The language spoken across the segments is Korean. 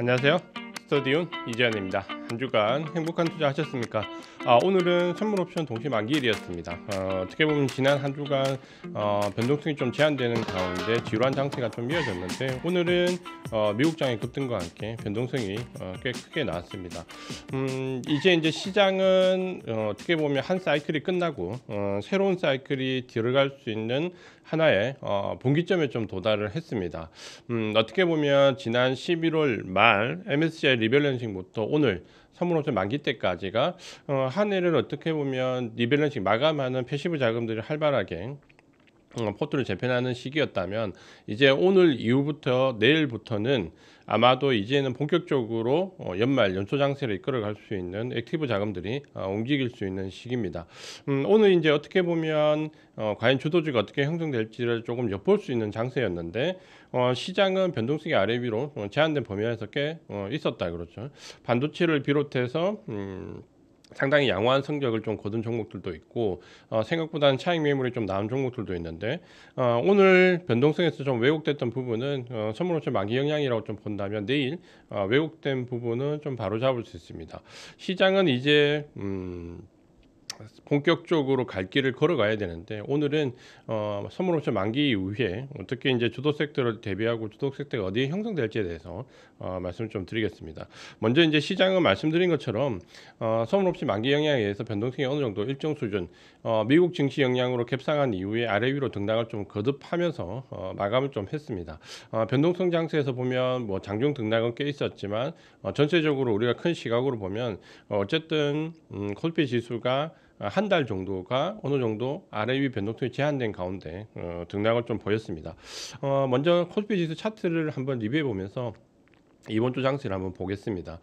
안녕하세요. 스터디온 이재현입니다. 한 주간 행복한 투자 하셨습니까? 아, 오늘은 선물 옵션 동시 만기일이었습니다. 어, 떻게 보면 지난 한 주간 어, 변동성이 좀 제한되는 가운데 지루한 장세가 좀 이어졌는데 오늘은 어, 미국 장의 급등과 함께 변동성이 어, 꽤 크게 나왔습니다. 음, 이제 이제 시장은 어, 떻게 보면 한 사이클이 끝나고 어, 새로운 사이클이 들어갈 수 있는 하나의 어, 분기점에 좀 도달을 했습니다. 음, 어떻게 보면 지난 11월 말 MSCI 리밸런싱부터 오늘 선물옵션 만기 때까지가 어, 한 해를 어떻게 보면 리밸런싱 마감하는 패시브 자금들이 활발하게 어, 포트를 재편하는 시기였다면 이제 오늘 이후부터 내일부터는 아마도 이제는 본격적으로 어, 연말 연초 장세를 이끌어갈 수 있는 액티브 자금들이 어, 움직일 수 있는 시기입니다. 음, 오늘 이제 어떻게 보면 어, 과연 주도주가 어떻게 형성될지를 조금 엿볼 수 있는 장세였는데 어, 시장은 변동성이 아래 위로 어, 제한된 범위 에서꽤 어, 있었다 그렇죠. 반도체를 비롯해서 음, 상당히 양호한 성적을 좀 거둔 종목들도 있고 어, 생각보다는 차익 매물이 좀 나은 종목들도 있는데 어, 오늘 변동성에서 좀 왜곡됐던 부분은 어, 선물옵션 만기 영향이라고 좀 본다면 내일 어, 왜곡된 부분은 좀 바로잡을 수 있습니다. 시장은 이제 음, 본격적으로 갈 길을 걸어가야 되는데 오늘은 어, 선물옵션 만기 이후에 어떻게 이제 주도 섹터를 대비하고 주도 섹터가 어디에 형성될지에 대해서 어, 말씀을 좀 드리겠습니다. 먼저 이제 시장은 말씀드린 것처럼 어, 선물옵션 만기 영향에 의해서 변동성이 어느 정도 일정 수준 어, 미국 증시 영향으로 갭상한 이후에 아래 위로 등락을 좀 거듭하면서 어, 마감을 좀 했습니다. 어, 변동성 장세에서 보면 뭐 장중 등락은 꽤 있었지만 어, 전체적으로 우리가 큰 시각으로 보면 어, 어쨌든 음, 콜피 지수가 한달 정도가 어느 정도 아래 위 변동성이 제한된 가운데 어, 등락을 좀 보였습니다. 어, 먼저 코스피 지수 차트를 한번 리뷰해 보면서 이번 주 장세를 한번 보겠습니다.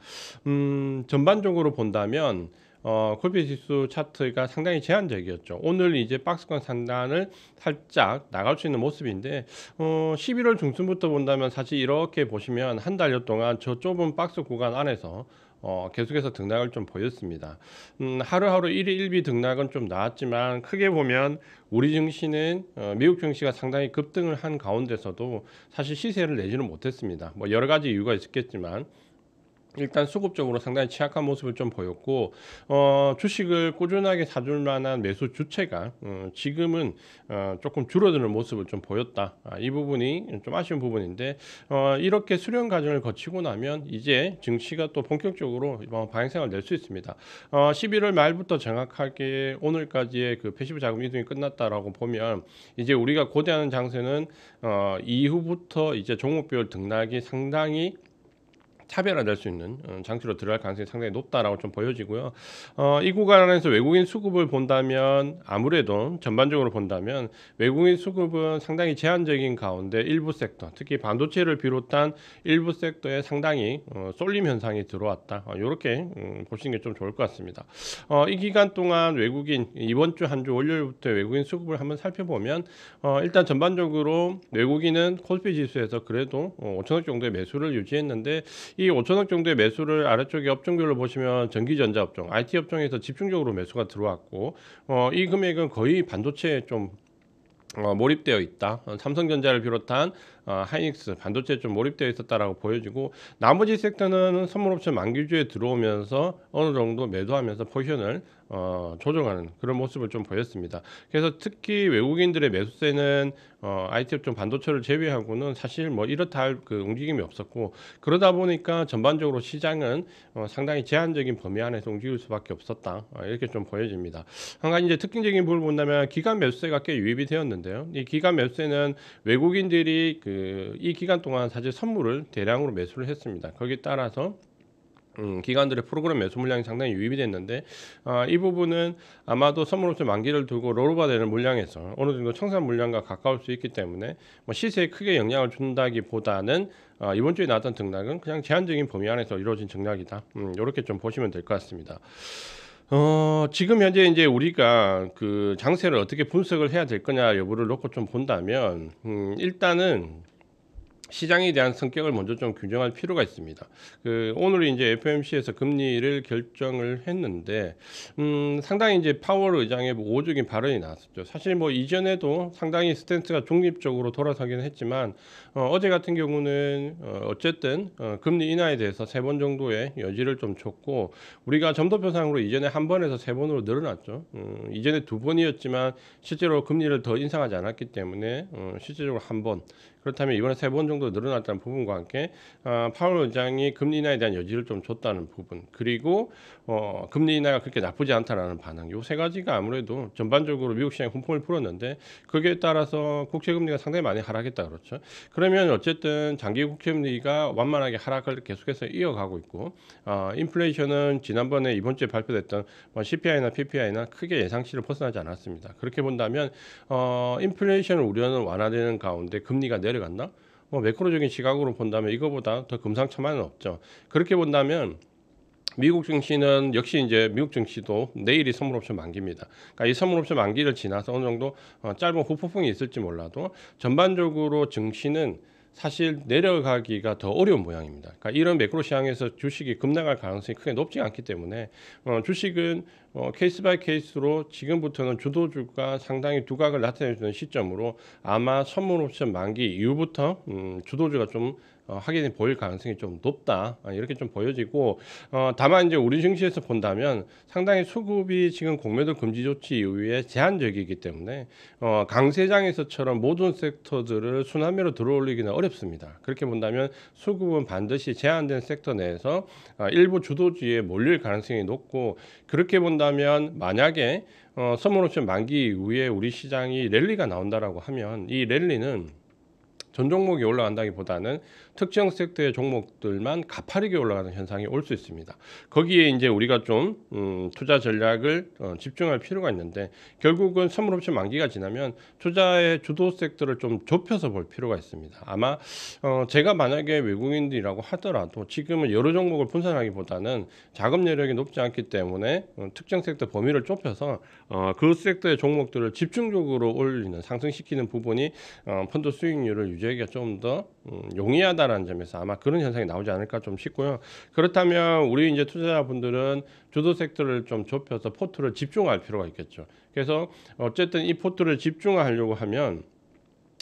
음, 전반적으로 본다면 어, 코피 지수 차트가 상당히 제한적이었죠. 오늘 이제 박스권 상단을 살짝 나갈 수 있는 모습인데 어, 11월 중순부터 본다면 사실 이렇게 보시면 한 달여 동안 저 좁은 박스 구간 안에서 어, 계속해서 등락을 좀 보였습니다. 음, 하루하루 1위 1비 등락은 좀 나왔지만 크게 보면 우리 증시는 어, 미국 증시가 상당히 급등을 한 가운데서도 사실 시세를 내지는 못했습니다. 뭐 여러 가지 이유가 있었겠지만 일단 수급적으로 상당히 취약한 모습을 좀 보였고 어, 주식을 꾸준하게 사줄 만한 매수 주체가 어, 지금은 어, 조금 줄어드는 모습을 좀 보였다. 아, 이 부분이 좀 아쉬운 부분인데 어, 이렇게 수련 과정을 거치고 나면 이제 증시가 또 본격적으로 어, 방향성을 낼 수 있습니다. 어, 11월 말부터 정확하게 오늘까지의 그 패시브 자금 이동이 끝났다라고 보면 이제 우리가 고대하는 장세는 어, 이후부터 이제 종목별 등락이 상당히 차별화될 수 있는 어, 장치로 들어갈 가능성이 상당히 높다라고 좀 보여지고요. 어, 이 구간에서 외국인 수급을 본다면 아무래도 전반적으로 본다면 외국인 수급은 상당히 제한적인 가운데 일부 섹터, 특히 반도체를 비롯한 일부 섹터에 상당히 어, 쏠림 현상이 들어왔다. 이렇게 어, 음, 보시는 게 좀 좋을 것 같습니다. 어, 이 기간 동안 외국인 이번 주 한주 주 월요일부터 외국인 수급을 한번 살펴보면 어, 일단 전반적으로 외국인은 코스피 지수에서 그래도 어, 5천억 정도의 매수를 유지했는데 이 5천억 정도의 매수를 아래쪽에 업종별로 보시면 전기전자 업종, IT 업종에서 집중적으로 매수가 들어왔고 어, 이 금액은 거의 반도체 에좀 어, 몰입되어 있다. 삼성전자를 비롯한 어, 하이닉스 반도체에 좀 몰입되어 있었다라고 보여지고 나머지 섹터는 선물옵션 만기주에 들어오면서 어느 정도 매도하면서 포션을 어, 조정하는 그런 모습을 좀 보였습니다. 그래서 특히 외국인들의 매수세는 어, IT 업종 반도체를 제외하고는 사실 뭐 이렇다 할 그 움직임이 없었고 그러다 보니까 전반적으로 시장은 어, 상당히 제한적인 범위 안에서 움직일 수밖에 없었다 어, 이렇게 좀 보여집니다. 한 가지 이제 특징적인 부분을 본다면 기간 매수세가 꽤 유입이 되었는데요. 이 기간 매수세는 외국인들이 그 그이 기간 동안 사실 선물을 대량으로 매수를 했습니다. 거기에 따라서 음, 기관들의 프로그램 매수 물량이 상당히 유입이 됐는데 아, 이 부분은 아마도 선물옵션 만기를 두고 롤오바 되는 물량에서 어느 정도 청산 물량과 가까울 수 있기 때문에 뭐 시세에 크게 영향을 준다기보다는 아, 이번 주에 나왔던 등락은 그냥 제한적인 범위 안에서 이루어진 등락이다 음, 이렇게 좀 보시면 될 것 같습니다. 어, 지금 현재 이제 우리가 그 장세를 어떻게 분석을 해야 될 거냐 여부를 놓고 좀 본다면, 음, 일단은 시장에 대한 성격을 먼저 좀 규정할 필요가 있습니다. 그 오늘 이제 FMC에서 금리를 결정을 했는데 음 상당히 이제 파월 의장의 우호적인 뭐 발언이 나왔었죠. 사실 뭐 이전에도 상당히 스탠스가 중립적으로 돌아서긴 했지만 어, 어제 같은 경우는 어, 쨌든 어, 금리 인하에 대해서 세 번 정도의 여지를 좀 줬고 우리가 점도표상으로 이전에 한 번에서 세 번으로 늘어났죠. 음, 이전에 두 번이었지만 실제로 금리를 더 인상하지 않았기 때문에 어, 실제적으로 한 번. 그렇다면 이번에 세 번 정도 늘어났다는 부분과 함께 어, 파월 의장이 금리 인하에 대한 여지를 좀 줬다는 부분 그리고 어, 금리 인하가 그렇게 나쁘지 않다라는 반응 요 세 가지가 아무래도 전반적으로 미국 시장에 분풍을 풀었는데 거기에 따라서 국채 금리가 상당히 많이 하락했다 그렇죠. 그러면 어쨌든 장기 국채 금리가 완만하게 하락을 계속해서 이어가고 있고 어, 인플레이션은 지난번에 이번 주에 발표됐던 뭐 CPI나 PPI나 크게 예상치를 벗어나지 않았습니다. 그렇게 본다면 어, 인플레이션 우려는 완화되는 가운데 금리가 내려갔나? 뭐 매크로적인 시각으로 본다면 이거보다 더 금상첨화는 없죠. 그렇게 본다면 미국 증시는 역시 이제 미국 증시도 내일이 선물옵션 만기입니다. 그러니까 이 선물옵션 만기를 지나서 어느 정도 어, 짧은 후폭풍이 있을지 몰라도 전반적으로 증시는 사실 내려가기가 더 어려운 모양입니다. 그러니까 이런 매크로 시장에서 주식이 급락할 가능성이 크게 높지 않기 때문에 어, 주식은 어, 케이스 바이 케이스로 지금부터는 주도주가 상당히 두각을 나타내주는 시점으로 아마 선물옵션 만기 이후부터 음, 주도주가 좀 어, 인게 보일 가능성이 좀 높다 아, 이렇게 좀 보여지고 어, 다만 이제 우리 증시에서 본다면 상당히 수급이 지금 공매도 금지 조치 이후에 제한적이기 때문에 어, 강세장에서처럼 모든 섹터들을 순환매로 들어올리기는 어렵습니다. 그렇게 본다면 수급은 반드시 제한된 섹터 내에서 어, 일부 주도주에 몰릴 가능성이 높고 그렇게 본다면 만약에 어, 선물옵션 만기 이후에 우리 시장이 랠리가 나온다라고 하면 이 랠리는 전 종목이 올라간다기보다는 특정 섹터의 종목들만 가파르게 올라가는 현상이 올 수 있습니다. 거기에 이제 우리가 좀 음, 투자 전략을 어, 집중할 필요가 있는데 결국은 선물옵션 만기가 지나면 투자의 주도 섹터를 좀 좁혀서 볼 필요가 있습니다. 아마 어, 제가 만약에 외국인들이라고 하더라도 지금은 여러 종목을 분산하기보다는 자금 여력이 높지 않기 때문에 어, 특정 섹터 범위를 좁혀서 어, 그 섹터의 종목들을 집중적으로 올리는 상승시키는 부분이 어, 펀드 수익률을 유지하기가 좀더 음, 용이하다라는 점에서 아마 그런 현상이 나오지 않을까 좀 싶고요. 그렇다면 우리 이제 투자자분들은 주도 섹터를 좀 좁혀서 포트를 집중할 필요가 있겠죠. 그래서 어쨌든 이 포트를 집중하려고 하면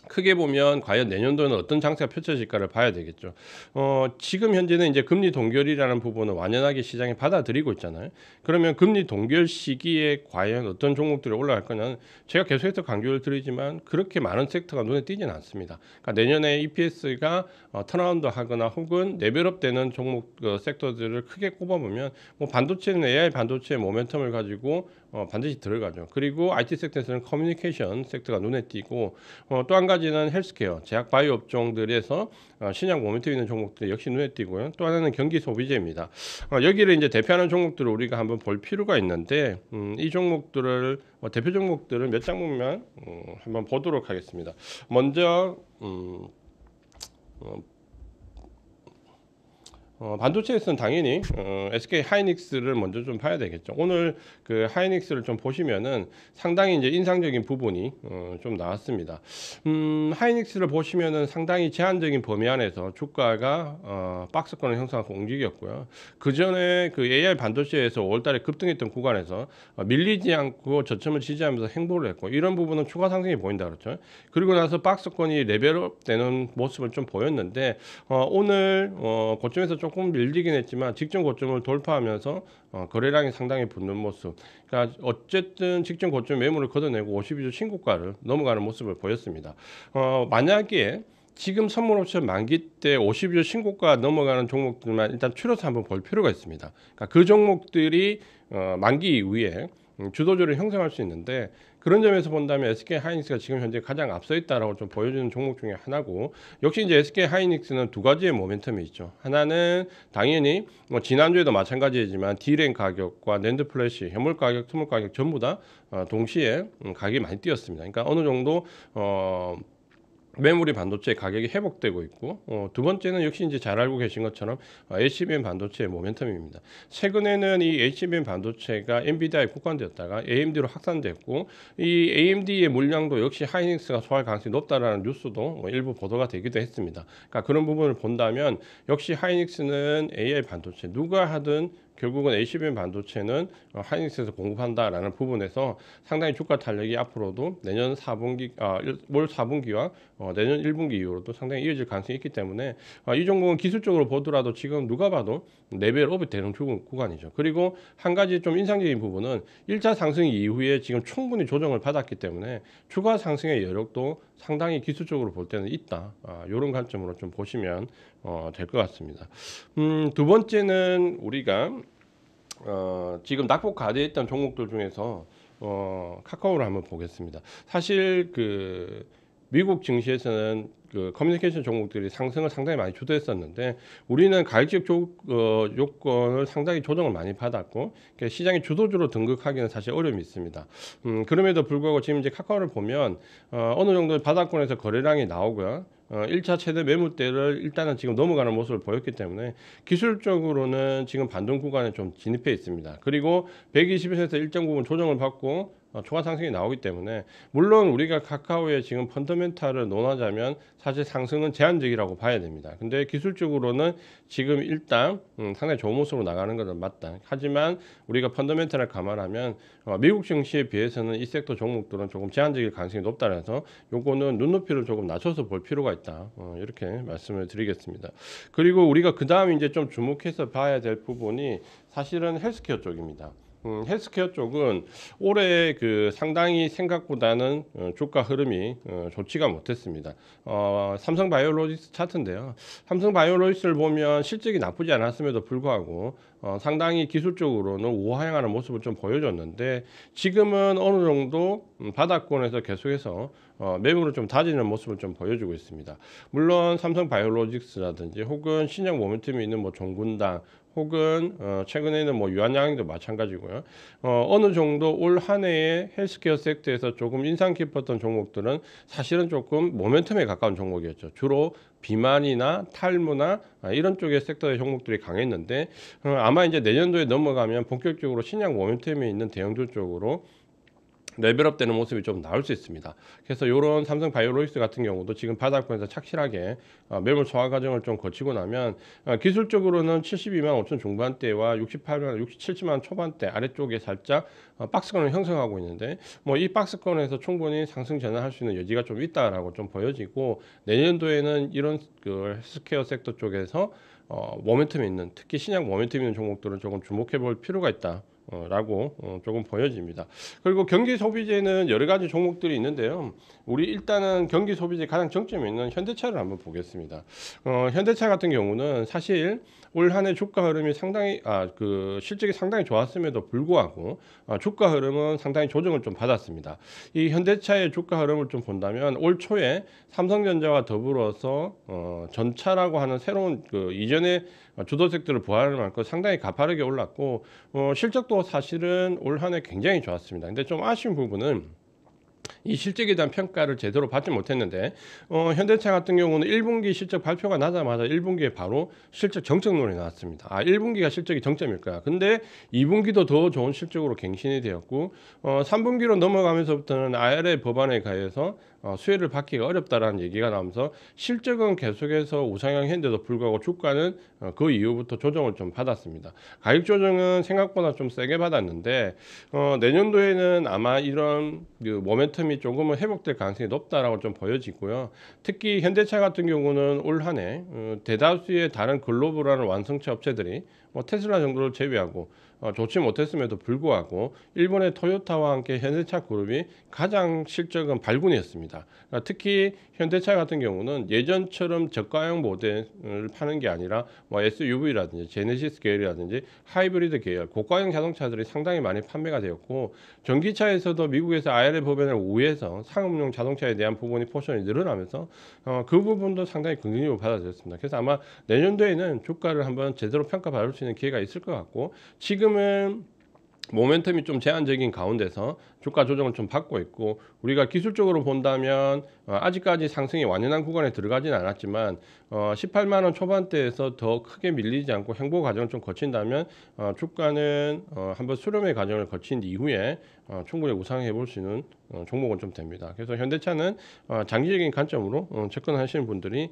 크게 보면 과연 내년도는 에 어떤 장세가 펼쳐질까를 봐야 되겠죠. 어, 지금 현재는 이제 금리 동결이라는 부분을 완연하게 시장이 받아들이고 있잖아요. 그러면 금리 동결 시기에 과연 어떤 종목들이 올라갈 거냐는 제가 계속해서 강조를 드리지만 그렇게 많은 섹터가 눈에 띄지는 않습니다. 그러니까 내년에 EPS가 어, 턴라운드 하거나 혹은 레벨업 되는 종목 어, 섹터들을 크게 꼽아보면 뭐 반도체는 AI 반도체의 모멘텀을 가지고 어, 반드시 들어가죠. 그리고 IT 섹터에서는 커뮤니케이션 섹터가 눈에 띄고 어, 또 한 가지는 헬스케어, 제약 바이오 업종들에서 어, 신약 모멘텀 있는 종목들 역시 눈에 띄고요. 또 하나는 경기 소비재입니다. 어, 여기를 이제 대표하는 종목들을 우리가 한번 볼 필요가 있는데 음, 이 종목들을 어, 대표 종목들을 몇 장목만 음, 한번 보도록 하겠습니다. 먼저 음, 어, 어, 반도체에서는 당연히 어, SK 하이닉스를 먼저 좀 봐야 되겠죠. 오늘 그 하이닉스를 좀 보시면은 상당히 이제 인상적인 부분이 어, 좀 나왔습니다. 음, 하이닉스를 보시면은 상당히 제한적인 범위 안에서 주가가 어, 박스권을 형성하고 움직였고요. 그 전에 그 AI 반도체에서 5월달에 급등했던 구간에서 어, 밀리지 않고 저점을 지지하면서 행보를 했고 이런 부분은 추가 상승이 보인다 그렇죠. 그리고 나서 박스권이 레벨업되는 모습을 좀 보였는데 어, 오늘 어, 고점에서 좀 조금 밀리긴 했지만 직전 고점을 돌파하면서 어, 거래량이 상당히 붙는 모습. 그러니까 어쨌든 직전 고점 매물을 걷어내고 52주 신고가를 넘어가는 모습을 보였습니다. 어, 만약에 지금 선물옵션 만기 때 50일 신고가 넘어가는 종목들만 일단 추려서 한번 볼 필요가 있습니다. 그러니까 그 종목들이 어, 만기 이후에 음, 주도주를 형성할 수 있는데 그런 점에서 본다면 SK 하이닉스가 지금 현재 가장 앞서 있다라고 좀 보여주는 종목 중에 하나고 역시 이제 SK 하이닉스는 두 가지의 모멘텀이 있죠. 하나는 당연히 뭐 지난주에도 마찬가지지만 D램 가격과 랜드 플래시, 해물 가격, 투물 가격 전부 다 어, 동시에 음, 가격이 많이 뛰었습니다. 그러니까 어느 정도 어 메모리 반도체 가격이 회복되고 있고 어, 두 번째는 역시 이제 잘 알고 계신 것처럼 HBM 반도체의 모멘텀입니다. 최근에는 이 HBM 반도체가 엔비디아에 국한되었다가 AMD로 확산됐고 이 AMD의 물량도 역시 하이닉스가 소화할 가능성이 높다라는 뉴스도 뭐 일부 보도가 되기도 했습니다. 그러니까 그런 부분을 본다면 역시 하이닉스는 AI 반도체 누가 하든 결국은 ACBM 반도체는 어, 하이닉스에서 공급한다라는 부분에서 상당히 주가 탄력이 앞으로도 내년 4분기, 아, 올 4분기와 어, 내년 1분기 이후로도 상당히 이어질 가능성이 있기 때문에 아, 이 종목은 기술적으로 보더라도 지금 누가 봐도 레벨업이 되는 구간이죠. 그리고 한 가지 좀 인상적인 부분은 1차 상승 이후에 지금 충분히 조정을 받았기 때문에 추가 상승의 여력도 상당히 기술적으로 볼 때는 있다. 아, 이런 관점으로 좀 보시면 어, 될것 같습니다. 음, 두 번째는 우리가 어, 지금 낙폭 가대했던 종목들 중에서 어, 카카오를 한번 보겠습니다. 사실 그 미국 증시에서는 그 커뮤니케이션 종목들이 상승을 상당히 많이 주도했었는데 우리는 가격 지 조, 어, 요건을 상당히 조정을 많이 받았고 그러니까 시장의 주도주로 등극하기는 사실 어려움이 있습니다. 음, 그럼에도 불구하고 지금 이제 카카오를 보면 어, 어느 정도 바닥권에서 거래량이 나오고요. 어, 1차 최대 매물대를 일단은 지금 넘어가는 모습을 보였기 때문에 기술적으로는 지금 반동 구간에 좀 진입해 있습니다. 그리고 120에서 1.9분 조정을 받고 어, 초과 상승이 나오기 때문에 물론 우리가 카카오의 지금 펀더멘탈을 논하자면 사실 상승은 제한적이라고 봐야 됩니다. 근데 기술적으로는 지금 일단 음, 상당히 좋은 모습으로 나가는 것은 맞다. 하지만 우리가 펀더멘탈을 감안하면 어, 미국 증시에 비해서는 이 섹터 종목들은 조금 제한적일 가능성이 높다 그래서 요거는 눈높이를 조금 낮춰서 볼 필요가 있다. 어, 이렇게 말씀을 드리겠습니다. 그리고 우리가 그 다음 이제 좀 주목해서 봐야 될 부분이 사실은 헬스케어 쪽입니다. 음, 헬스케어 쪽은 올해 그 상당히 생각보다는 어, 주가 흐름이 어, 좋지가 못했습니다. 어, 삼성 바이오로직스 차트인데요. 삼성 바이오로직스를 보면 실적이 나쁘지 않았음에도 불구하고 어, 상당히 기술적으로는 우하향하는 모습을 좀 보여줬는데 지금은 어느 정도 음, 바닥권에서 계속해서 어, 매물을 좀 다지는 모습을 좀 보여주고 있습니다. 물론 삼성 바이오로직스라든지 혹은 신형 모멘텀이 있는 뭐 종군당 혹은 어 최근에는 뭐 유한양행도 마찬가지고요. 어, 느 정도 올 한해에 헬스케어 섹터에서 조금 인상 깊었던 종목들은 사실은 조금 모멘텀에 가까운 종목이었죠. 주로 비만이나 탈모나 아, 이런 쪽의 섹터의 종목들이 강했는데 어, 아마 이제 내년도에 넘어가면 본격적으로 신약 모멘텀에 있는 대형주 쪽으로 레벨업 되는 모습이 좀 나올 수 있습니다. 그래서 이런 삼성 바이오로이스 같은 경우도 지금 바닥권에서 착실하게 어, 매물 소화 과정을 좀 거치고 나면 어, 기술적으로는 72만 5천 중반대와 68만 67만 초반대 아래쪽에 살짝 어, 박스권을 형성하고 있는데 뭐 이 박스권에서 충분히 상승 전환할 수 있는 여지가 좀 있다라고 좀 보여지고 내년도에는 이런 그 헬스케어 섹터 쪽에서 어, 모멘텀이 있는 특히 신약 모멘텀이 있는 종목들은 조금 주목해 볼 필요가 있다. 라고 어, 조금 보여집니다. 그리고 경기 소비재는 여러 가지 종목들이 있는데요. 우리 일단은 경기 소비재 가장 정점에 있는 현대차를 한번 보겠습니다. 어, 현대차 같은 경우는 사실 올 한해 주가 흐름이 상당히 아 그 실적이 상당히 좋았음에도 불구하고 아, 주가 흐름은 상당히 조정을 좀 받았습니다. 이 현대차의 주가 흐름을 좀 본다면 올 초에 삼성전자와 더불어서 어, 전차라고 하는 새로운 그 이전에 아, 주도색들을 보완할 만큼 상당히 가파르게 올랐고 어, 실적도 사실은 올 한해 굉장히 좋았습니다. 근데 좀 아쉬운 부분은 이 실적에 대한 평가를 제대로 받지 못했는데 어, 현대차 같은 경우는 1분기 실적 발표가 나자마자 1분기에 바로 실적 정책론이 나왔습니다. 아 1분기가 실적이 정점일 거야. 근데 2분기도 더 좋은 실적으로 갱신이 되었고 어, 3분기로 넘어가면서부터는 IRA 법안에 가해서 어, 수혜를 받기가 어렵다라는 얘기가 나오면서 실적은 계속해서 우상향했는데도 불구하고 주가는 어, 그 이후부터 조정을 좀 받았습니다. 가격 조정은 생각보다 좀 세게 받았는데 어, 내년도에는 아마 이런 그 모멘텀이 시스이 조금은 회복될 가능성이 높다라고 좀 보여지고요. 특히 현대차 같은 경우는 올 한해 어, 대다수의 다른 글로벌한 완성차 업체들이 뭐 테슬라 정도를 제외하고 어, 좋지 못했음에도 불구하고 일본의 토요타와 함께 현대차 그룹이 가장 실적은 발군이었습니다. 그러니까 특히 현대차 같은 경우는 예전처럼 저가형 모델을 파는 게 아니라 뭐 SUV라든지 제네시스 계열이라든지 하이브리드 계열 고가형 자동차들이 상당히 많이 판매가 되었고 전기차에서도 미국에서 IRA 법안을 우회해서 상업용 자동차에 대한 부분이 포션이 늘어나면서 어, 그 부분도 상당히 긍정적으로 받아들였습니다. 그래서 아마 내년도에는 주가를 한번 제대로 평가받을 수 있는 기회가 있을 것 같고 지금 지금은 모멘텀이 좀 제한적인 가운데서 주가 조정을 좀 받고 있고 우리가 기술적으로 본다면 어, 아직까지 상승이 완연한 구간에 들어가지는 않았지만 어, 18만 원 초반대에서 더 크게 밀리지 않고 행보 과정을 좀 거친다면 어, 주가는 어, 한번 수렴의 과정을 거친 이후에 충분히 우상해 볼 수 있는 종목은 좀 됩니다. 그래서 현대차는 장기적인 관점으로 어, 접근하시는 분들이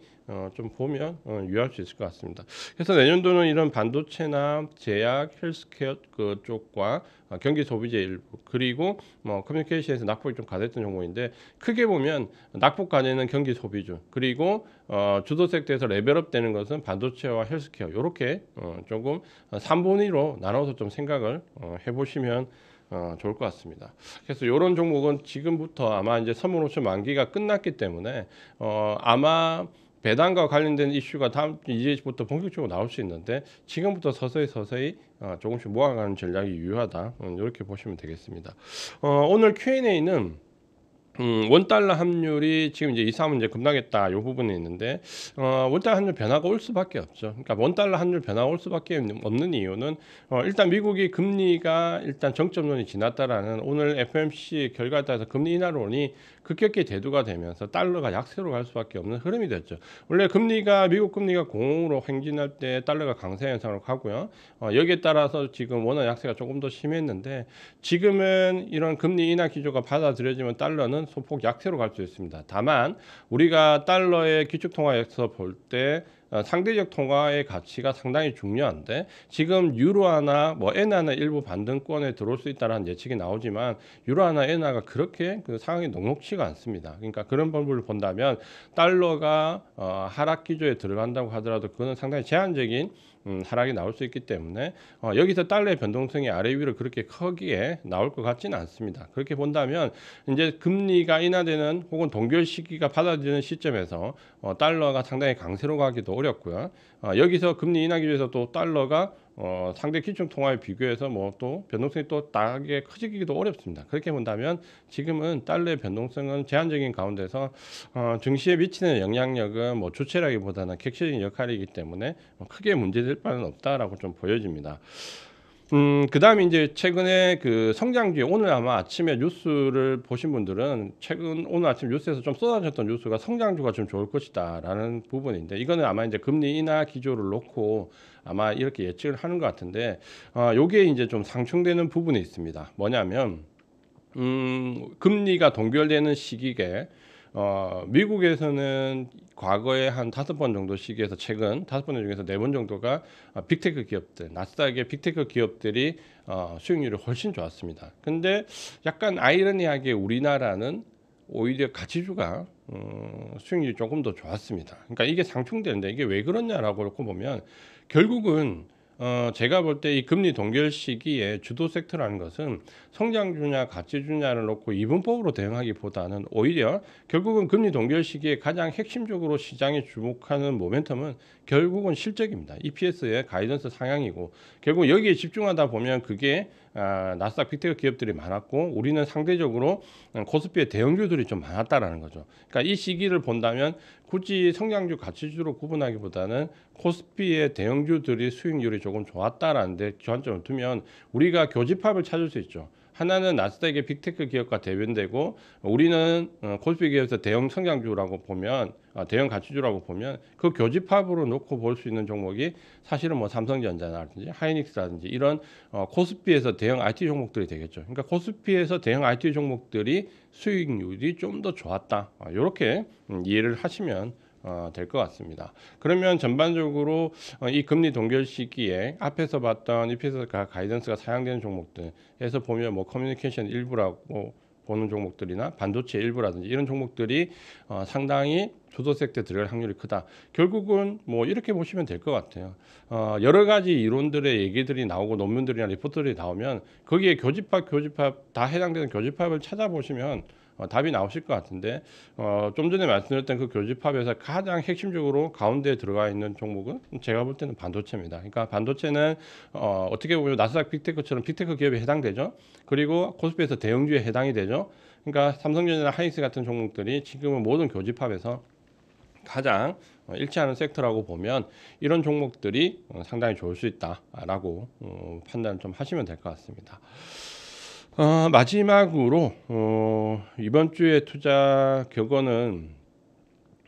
좀 보면 어, 유효할 수 있을 것 같습니다. 그래서 내년도는 이런 반도체나 제약, 헬스케어 그 쪽과 아, 경기 소비재 일부 그리고 뭐 커뮤니케이션에서 낙폭이 좀 가됐던 종목인데 크게 보면 낙폭 가되는 경기 소비주 그리고 어, 주도 섹터에서 레벨업 되는 것은 반도체와 헬스케어 이렇게 어, 조금 3분위로 나눠서 좀 생각을 어, 해보시면 어, 좋을 것 같습니다. 그래서 이런 종목은 지금부터 아마 이제 선물 옵션 만기가 끝났기 때문에 어, 아마 배당과 관련된 이슈가 다음 이제부터 본격적으로 나올 수 있는데 지금부터 서서히 서서히 어, 조금씩 모아가는 전략이 유효하다 음, 이렇게 보시면 되겠습니다. 어, 오늘 Q&A는 음, 원달러 합률이 지금 이제 이사하면 이제 급락했다 요 부분이 있는데 어, 원달러 합률 변화가 올 수밖에 없죠. 그러니까 원달러 합률 변화가 올 수밖에 없는 이유는 어, 일단 미국이 금리가 일단 정점론이 지났다라는 오늘 FMC 결과에 따라서 금리 인하론이 급격히 대두가 되면서 달러가 약세로 갈 수밖에 없는 흐름이 됐죠. 원래 금리가 미국 금리가 공으로 횡진할 때 달러가 강세 현상으로 가고요. 어, 여기에 따라서 지금 원화 약세가 조금 더 심했는데 지금은 이런 금리 인하 기조가 받아들여지면 달러는 소폭 약세로 갈 수 있습니다. 다만 우리가 달러의 기축통화에서 볼때 어, 상대적 통화의 가치가 상당히 중요한데 지금 유로 하나 뭐 엔화나 일부 반등권에 들어올 수 있다라는 예측이 나오지만 유로 하나 엔화가 그렇게 그 상황이 녹록치가 않습니다. 그러니까 그런 부을 본다면 달러가 어, 하락 기조에 들어간다고 하더라도 그거는 상당히 제한적인 음, 하락이 나올 수 있기 때문에 어, 여기서 달러의 변동성이 아래 위로 그렇게 크기에 나올 것 같지는 않습니다. 그렇게 본다면 이제 금리가 인하되는 혹은 동결 시기가 받아지는 시점에서 어, 달러가 상당히 강세로 가기도 어렵고요. 어, 여기서 금리 인하기 위해서 또 달러가 어, 상대 기준 통화에 비교해서 뭐 또 변동성이 또 나게 커지기도 어렵습니다. 그렇게 본다면 지금은 달러의 변동성은 제한적인 가운데서 어, 증시에 미치는 영향력은 뭐 주체라기보다는 객체적인 역할이기 때문에 뭐 크게 문제될 바는 없다라고 좀 보여집니다. 음, 그 다음에 이제 최근에 그 성장주에 오늘 아마 아침에 뉴스를 보신 분들은 최근 오늘 아침 뉴스에서 좀 쏟아졌던 뉴스가 성장주가 좀 좋을 것이다 라는 부분인데 이거는 아마 이제 금리 인하 기조를 놓고 아마 이렇게 예측을 하는 것 같은데 아, 요게 이제 좀 상충되는 부분이 있습니다. 뭐냐면 음, 금리가 동결되는 시기에 어, 미국에서는 과거에 한 다섯 번 정도 시기에서 최근 다섯 번 중에서 네 번 정도가 아, 빅테크 기업들 나스닥의 빅테크 기업들이 어, 수익률이 훨씬 좋았습니다. 근데 약간 아이러니하게 우리나라는 오히려 가치주가 음, 수익률이 조금 더 좋았습니다. 그러니까 이게 상충되는데 이게 왜 그러냐라고 놓고 보면 결국은 어, 제가 볼 때 이 금리 동결 시기에 주도 섹터라는 것은 성장주냐 가치주냐를 놓고 이분법으로 대응하기보다는 오히려 결국은 금리 동결 시기에 가장 핵심적으로 시장에 주목하는 모멘텀은 결국은 실적입니다. EPS의 가이던스 상향이고 결국 여기에 집중하다 보면 그게 아, 나스닥 빅테크 기업들이 많았고 우리는 상대적으로 코스피의 대형주들이 좀 많았다라는 거죠. 그러니까 이 시기를 본다면 굳이 성장주 가치주로 구분하기보다는 코스피의 대형주들이 수익률이 조금 좋았다라는 데주안점을 두면 우리가 교집합을 찾을 수 있죠. 하나는 나스닥의 빅테크 기업과 대변되고 우리는 코스피 어, 기업에서 대형 성장주라고 보면 아, 대형 가치주라고 보면 그 교집합으로 놓고 볼 수 있는 종목이 사실은 뭐 삼성전자라든지 하이닉스라든지 이런 어, 코스피에서 대형 IT 종목들이 되겠죠. 그러니까 코스피에서 대형 IT 종목들이 수익률이 좀 더 좋았다. 이렇게 아, 음, 이해를 하시면 어, 될것 같습니다. 그러면 전반적으로 어, 이 금리 동결 시기에 앞에서 봤던 EPS 가이던스가 사용되는 종목들에서 보면 뭐 커뮤니케이션 일부라고 보는 종목들이나 반도체 일부라든지 이런 종목들이 어, 상당히 조도색 때 들어갈 확률이 크다. 결국은 뭐 이렇게 보시면 될 것 같아요. 어, 여러 가지 이론들의 얘기들이 나오고 논문들이나 리포트들이 나오면 거기에 교집합, 교집합 다 해당되는 교집합을 찾아보시면 어, 답이 나오실 것 같은데 어, 좀 전에 말씀드렸던 그 교집합에서 가장 핵심적으로 가운데에 들어가 있는 종목은 제가 볼 때는 반도체입니다. 그러니까 반도체는 어, 어떻게 보면 나스닥 빅테크처럼 빅테크 기업에 해당되죠. 그리고 코스피에서 대형주에 해당이 되죠. 그러니까 삼성전자나 하이닉스 같은 종목들이 지금은 모든 교집합에서 가장 어, 일치하는 섹터라고 보면 이런 종목들이 어, 상당히 좋을 수 있다라고 어, 판단을 좀 하시면 될 것 같습니다. 어, 마지막으로 어, 이번 주에 투자 격언은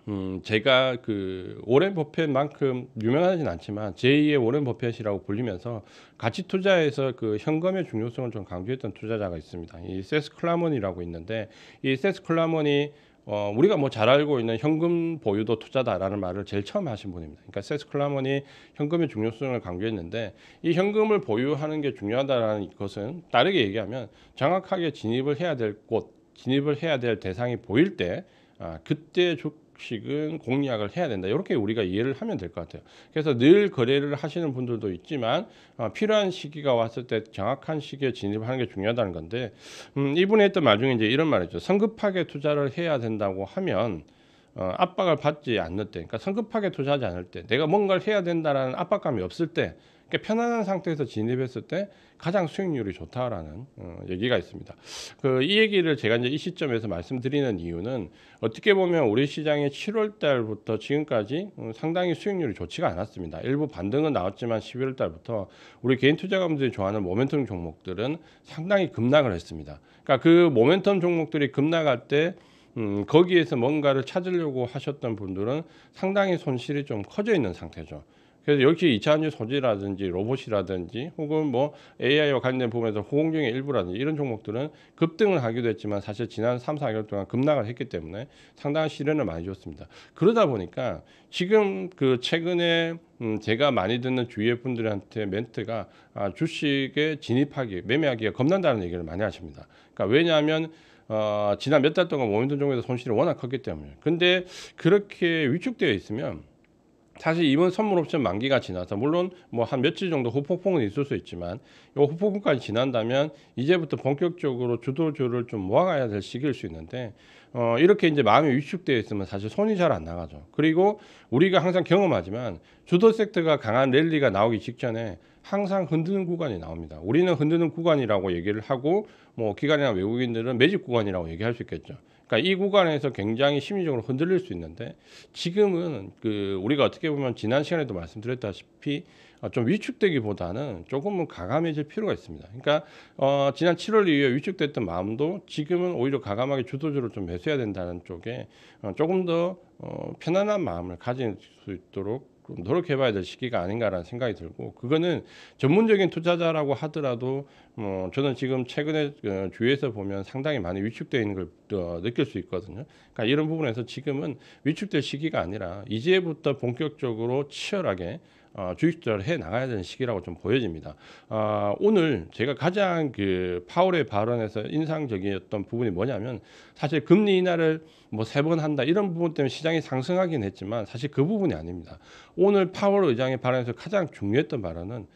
음, 제가 그오랜 버핏만큼 유명하진 않지만 제2의 오랜 버핏이라고 불리면서 가치 투자에서 그 현금의 중요성을 좀 강조했던 투자자가 있습니다. 이 세스 클라먼이라고 있는데 이 세스 클라먼이 어, 우리가 뭐 잘 알고 있는 현금 보유도 투자다라는 말을 제일 처음 하신 분입니다. 그러니까 세스 클라먼이 현금의 중요성을 강조했는데 이 현금을 보유하는 게 중요하다라는 것은 다르게 얘기하면 정확하게 진입을 해야 될 곳, 진입을 해야 될 대상이 보일 때 아, 그때 주식은 공약을 해야 된다. 이렇게 우리가 이해를 하면 될 것 같아요. 그래서 늘 거래를 하시는 분들도 있지만 어, 필요한 시기가 왔을 때 정확한 시기에 진입하는 게 중요하다는 건데 음, 이분이 했던 말 중에 이제 이런 말이죠. 성급하게 투자를 해야 된다고 하면 어, 압박을 받지 않을 때, 그러니까 성급하게 투자하지 않을 때, 내가 뭔가를 해야 된다라는 압박감이 없을 때 그러니까 편안한 상태에서 진입했을 때 가장 수익률이 좋다라는 어, 얘기가 있습니다. 그 이 얘기를 제가 이제 이 시점에서 말씀드리는 이유는 어떻게 보면 우리 시장의 7월 달부터 지금까지 어, 상당히 수익률이 좋지가 않았습니다. 일부 반등은 나왔지만 11월 달부터 우리 개인 투자감들이 좋아하는 모멘텀 종목들은 상당히 급락을 했습니다. 그러니까 그 모멘텀 종목들이 급락할 때 음, 거기에서 뭔가를 찾으려고 하셨던 분들은 상당히 손실이 좀 커져 있는 상태죠. 그래서 역시 2차 안전 소재라든지 로봇이라든지 혹은 뭐 AI와 관련된 부분에서 호공정의 일부라든지 이런 종목들은 급등을 하기도 했지만 사실 지난 3, 4개월 동안 급락을 했기 때문에 상당한 시련을 많이 줬습니다. 그러다 보니까 지금 그 최근에 음, 제가 많이 듣는 주위의 분들한테 멘트가 아, 주식에 진입하기, 매매하기가 겁난다는 얘기를 많이 하십니다. 그러니까 왜냐하면 어, 지난 몇 달 동안 모멘텀 종목에서 손실이 워낙 컸기 때문에. 근데 그렇게 위축되어 있으면 사실 이번 선물 옵션 만기가 지나서 물론 뭐 한 며칠 정도 후폭풍은 있을 수 있지만 이 후폭풍까지 지난다면 이제부터 본격적으로 주도주를 좀 모아가야 될 시기일 수 있는데 어 이렇게 이제 마음이 위축되어 있으면 사실 손이 잘 안 나가죠. 그리고 우리가 항상 경험하지만 주도 섹터가 강한 랠리가 나오기 직전에 항상 흔드는 구간이 나옵니다. 우리는 흔드는 구간이라고 얘기를 하고 뭐 기관이나 외국인들은 매직 구간이라고 얘기할 수 있겠죠. 그러니까 이 구간에서 굉장히 심리적으로 흔들릴 수 있는데 지금은 그 우리가 어떻게 보면 지난 시간에도 말씀드렸다시피 어, 좀 위축되기보다는 조금은 가감해질 필요가 있습니다. 그러니까 어, 지난 7월 이후에 위축됐던 마음도 지금은 오히려 가감하게 주도적으로 좀 매수해야 된다는 쪽에 어, 조금 더 어, 편안한 마음을 가질 수 있도록 좀 노력해봐야 될 시기가 아닌가라는 생각이 들고 그거는 전문적인 투자자라고 하더라도 어, 저는 지금 최근에 어, 주위에서 보면 상당히 많이 위축되어 있는 걸 느낄 수 있거든요. 그러니까 이런 부분에서 지금은 위축될 시기가 아니라 이제부터 본격적으로 치열하게 어, 주식 투자를 해 나가야 되는 시기라고 좀 보여집니다. 어, 오늘 제가 가장 그 파월의 발언에서 인상적이었던 부분이 뭐냐면 사실 금리 인하를 뭐세번 한다 이런 부분 때문에 시장이 상승하긴 했지만 사실 그 부분이 아닙니다. 오늘 파월 의장의 발언에서 가장 중요했던 발언은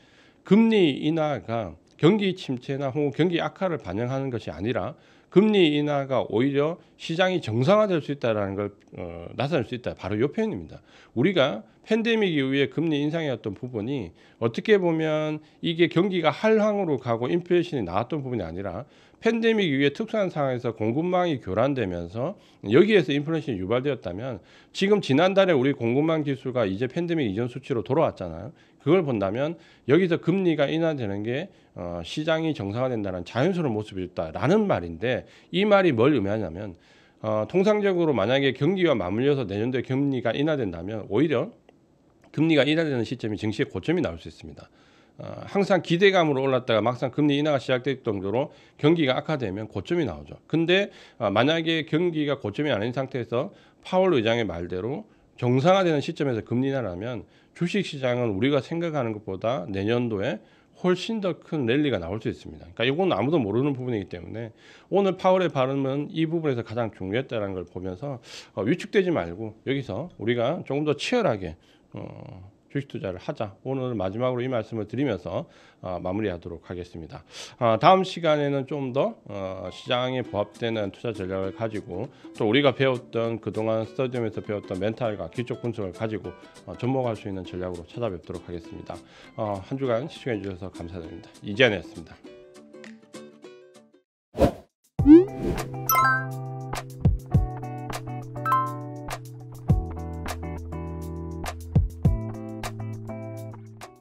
금리 인하가 경기 침체나 혹은 경기 악화를 반영하는 것이 아니라 금리 인하가 오히려 시장이 정상화될 수 있다라는 걸 어, 나타수 있다. 바로 이 표현입니다. 우리가 팬데믹 이후에 금리 인상이었던 부분이 어떻게 보면 이게 경기가 한황으로 가고 인플레이션이 나왔던 부분이 아니라 팬데믹 이후에 특수한 상황에서 공급망이 교란되면서 여기에서 인플레이션이 유발되었다면 지금 지난달에 우리 공급망 기수가 이제 팬데믹 이전 수치로 돌아왔잖아요. 그걸 본다면 여기서 금리가 인하되는 게 어, 시장이 정상화된다는 자연스러운 모습이다라는 말인데 이 말이 뭘 의미하냐면 어, 통상적으로 만약에 경기와 맞물려서 내년도에 금리가 인하된다면 오히려 금리가 인하되는 시점이 증시의 고점이 나올 수 있습니다. 어, 항상 기대감으로 올랐다가 막상 금리 인하가 시작될 정도로 경기가 악화되면 고점이 나오죠. 근데 어, 만약에 경기가 고점이 아닌 상태에서 파월 의장의 말대로 정상화되는 시점에서 금리 인하라면 주식 시장은 우리가 생각하는 것보다 내년도에 훨씬 더 큰 랠리가 나올 수 있습니다. 그러니까 이건 아무도 모르는 부분이기 때문에 오늘 파월의 발언은 이 부분에서 가장 중요했다는 걸 보면서 어, 위축되지 말고 여기서 우리가 조금 더 치열하게 어, 주식 투자를 하자. 오늘 마지막으로 이 말씀을 드리면서 어, 마무리하도록 하겠습니다. 어, 다음 시간에는 좀더 어, 시장에 부합되는 투자 전략을 가지고 또 우리가 배웠던 그동안 스터디움에서 배웠던 멘탈과 기초 분석을 가지고 어, 접목할 수 있는 전략으로 찾아뵙도록 하겠습니다. 한 주간 시청해 주셔서 감사드립니다. 이재현이었습니다.